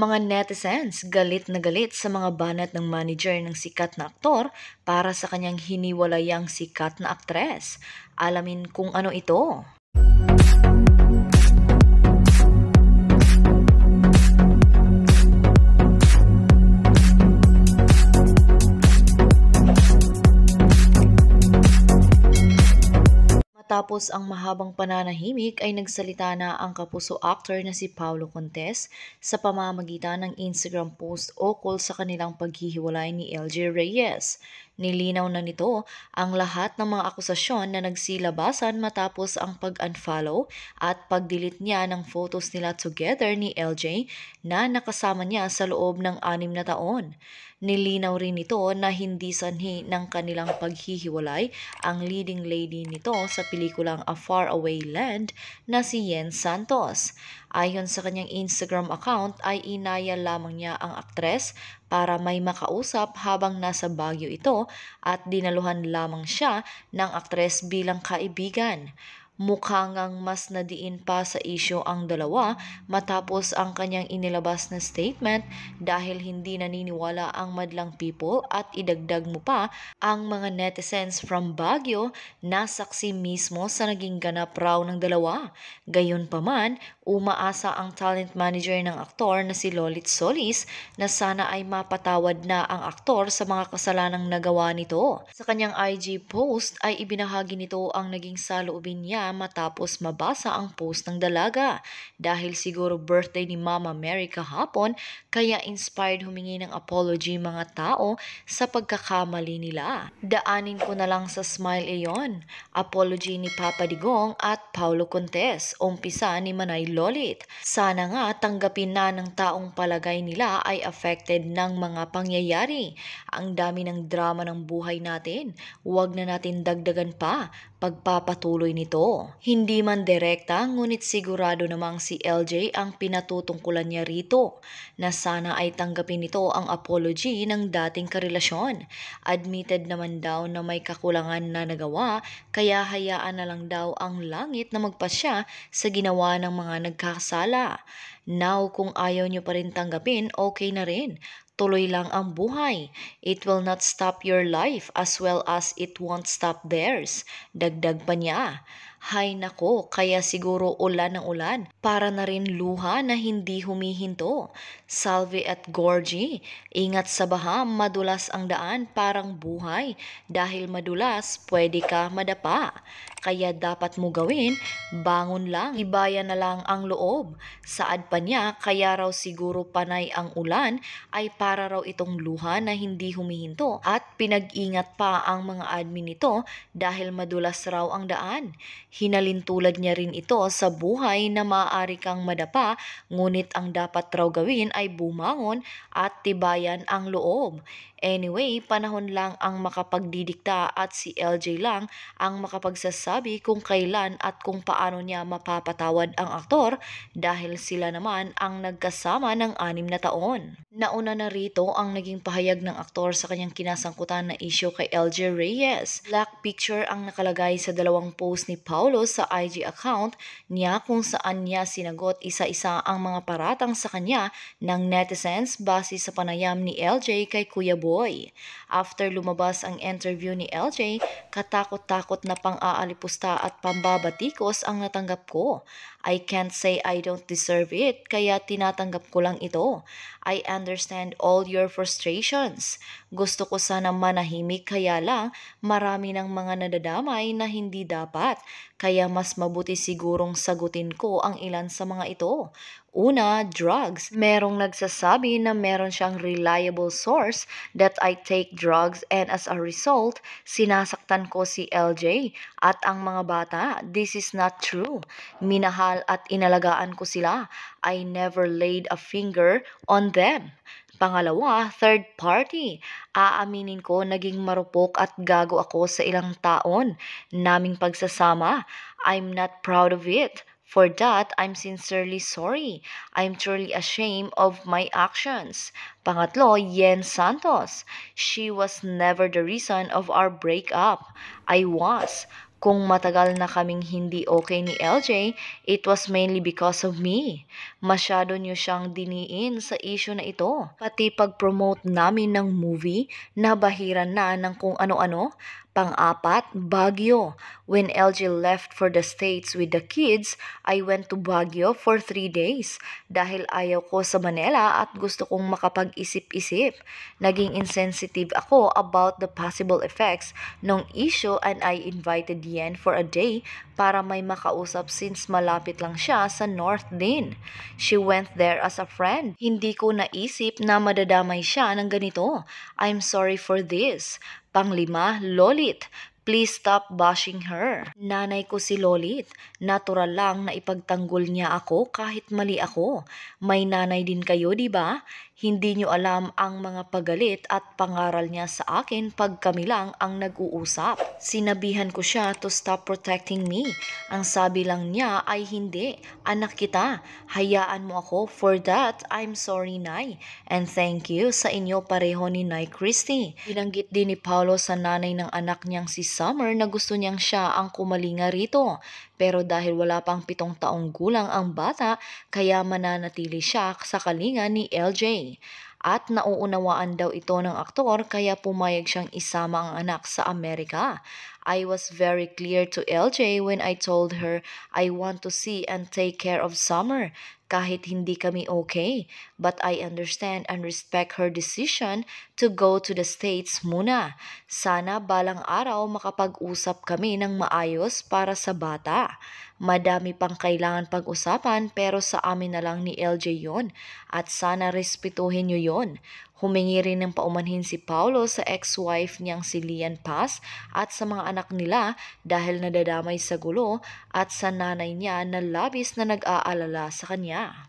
Mga netizens galit na galit sa mga banat ng manager ng sikat na aktor para sa kanyang hiniwalayang sikat na aktres. Alamin kung ano ito. tapos ang mahabang pananahimik ay nagsalita na ang kapuso actor na si Paolo Contes sa pamamagitan ng Instagram post ukol sa kanilang paghihiwalay ni LJ Reyes. Nilinaw na nito ang lahat ng mga akusasyon na nagsilabasan matapos ang pag-unfollow at pag-delete niya ng photos nila together ni LJ na nakasama niya sa loob ng anim na taon. Nilinaw rin nito na hindi sanhi ng kanilang paghihiwalay ang leading lady nito sa pelikulang A Far Away Land na si Yen Santos. Ayon sa kanyang Instagram account ay inaya lamang niya ang aktres para may makausap habang nasa Baguio ito at dinaluhan lamang siya ng aktres bilang kaibigan mukha mas nadiin pa sa isyo ang dalawa matapos ang kanyang inilabas na statement dahil hindi naniniwala ang madlang people at idagdag mo pa ang mga netizens from Baguio na saksi mismo sa naging ganap raw ng dalawa. Gayunpaman, umaasa ang talent manager ng aktor na si Lolit Solis na sana ay mapatawad na ang aktor sa mga kasalanang nagawa nito. Sa kanyang IG post ay ibinahagi nito ang naging saloobin niya matapos mabasa ang post ng dalaga. Dahil siguro birthday ni Mama Mary kahapon, kaya inspired humingi ng apology mga tao sa pagkakamali nila. Daanin ko na lang sa smile iyon. Apology ni Papa Digong at Paulo Contes, umpisa ni Manay Lolit. Sana nga tanggapin na ng taong palagay nila ay affected ng mga pangyayari. Ang dami ng drama ng buhay natin. Huwag na natin dagdagan pa pagpapatuloy nito. Hindi man direkta ngunit sigurado namang si LJ ang pinatutungkulan niya rito na sana ay tanggapin nito ang apology ng dating karelasyon. Admitted naman daw na may kakulangan na nagawa kaya hayaan na lang daw ang langit na magpasya sa ginawa ng mga nagkasala. Now, kung ayaw nyo pa rin tanggapin, okay na rin. Tuloy lang ang buhay. It will not stop your life as well as it won't stop theirs. Dagdag pa niya. Hay nako, kaya siguro ulan ng ulan para na rin luha na hindi humihinto. Salve at Gorgie, ingat sa baha, madulas ang daan parang buhay. Dahil madulas, pwede ka madapa. Kaya dapat mo gawin, bangon lang, ibaya na lang ang loob. Saad pa niya, kaya raw siguro panay ang ulan ay para raw itong luha na hindi humihinto. At pinag-ingat pa ang mga admin nito dahil madulas raw ang daan. Hinalintulad niya rin ito sa buhay na maaari kang madapa, ngunit ang dapat raw gawin ay bumangon at tibayan ang loob. Anyway, panahon lang ang makapagdidikta at si LJ lang ang makapagsasabi kung kailan at kung paano niya mapapatawad ang aktor dahil sila naman ang nagkasama ng anim na taon. Nauna na rito ang naging pahayag ng aktor sa kanyang kinasangkutan na isyo kay LJ Reyes. Black picture ang nakalagay sa dalawang post ni Paul Paulo sa IG account niya kung saan niya sinagot isa-isa ang mga paratang sa kanya ng netizens base sa panayam ni LJ kay Kuya Boy. After lumabas ang interview ni LJ, katakot-takot na pang-aalipusta at pambabatikos ang natanggap ko. I can't say I don't deserve it, kaya tinatanggap ko lang ito. I understand all your frustrations. Gusto ko sana manahimik, kaya lang marami ng mga nadadamay na hindi dapat. Kaya mas mabuti sigurong sagutin ko ang ilan sa mga ito. Una, drugs. Merong nagsasabi na meron siyang reliable source that I take drugs and as a result, sinasaktan ko si LJ at ang mga bata. This is not true. Minahal at inalagaan ko sila. I never laid a finger on them. Pangalawa, third party. Aaminin ko naging marupok at gago ako sa ilang taon naming pagsasama. I'm not proud of it. For that, I'm sincerely sorry. I'm truly ashamed of my actions. Pangatlo, Yen Santos. She was never the reason of our breakup. I was. Kung matagal na kaming hindi okay ni LJ, it was mainly because of me. Masyado niyo siyang diniin sa issue na ito. Pati pag-promote namin ng movie, nabahiran na ng kung ano-ano, Pang-apat, Baguio. When LG left for the States with the kids, I went to Baguio for three days dahil ayaw ko sa Manila at gusto kong makapag-isip-isip. Naging insensitive ako about the possible effects ng issue and I invited Yen for a day para may makausap since malapit lang siya sa North din. She went there as a friend. Hindi ko naisip na madadamay siya ng ganito. I'm sorry for this. Panglima, Lolit. Please stop bashing her. Nanay ko si Lolit. Natural lang na ipagtanggol niya ako kahit mali ako. May nanay din kayo, di ba? Hindi niyo alam ang mga pagalit at pangaral niya sa akin pag kami lang ang nag-uusap. Sinabihan ko siya to stop protecting me. Ang sabi lang niya ay hindi. Anak kita, hayaan mo ako. For that, I'm sorry, Nay. And thank you sa inyo pareho ni Nay Christie. Binanggit din ni Paolo sa nanay ng anak niyang si Summer na gusto niyang siya ang kumalinga rito. Pero dahil wala pang pitong taong gulang ang bata, kaya mananatili siya sa kalinga ni LJ. At nauunawaan daw ito ng aktor kaya pumayag siyang isama ang anak sa Amerika. I was very clear to LJ when I told her I want to see and take care of Summer kahit hindi kami okay. But I understand and respect her decision to go to the States muna. Sana balang araw makapag-usap kami ng maayos para sa bata. Madami pang kailangan pag-usapan pero sa amin na lang ni LJ yon at sana respetuhin nyo yon. Humingi rin ng paumanhin si Paulo sa ex-wife niyang si Lian Paz at sa mga anak nila dahil nadadamay sa gulo at sa nanay niya na labis na nag-aalala sa kanya.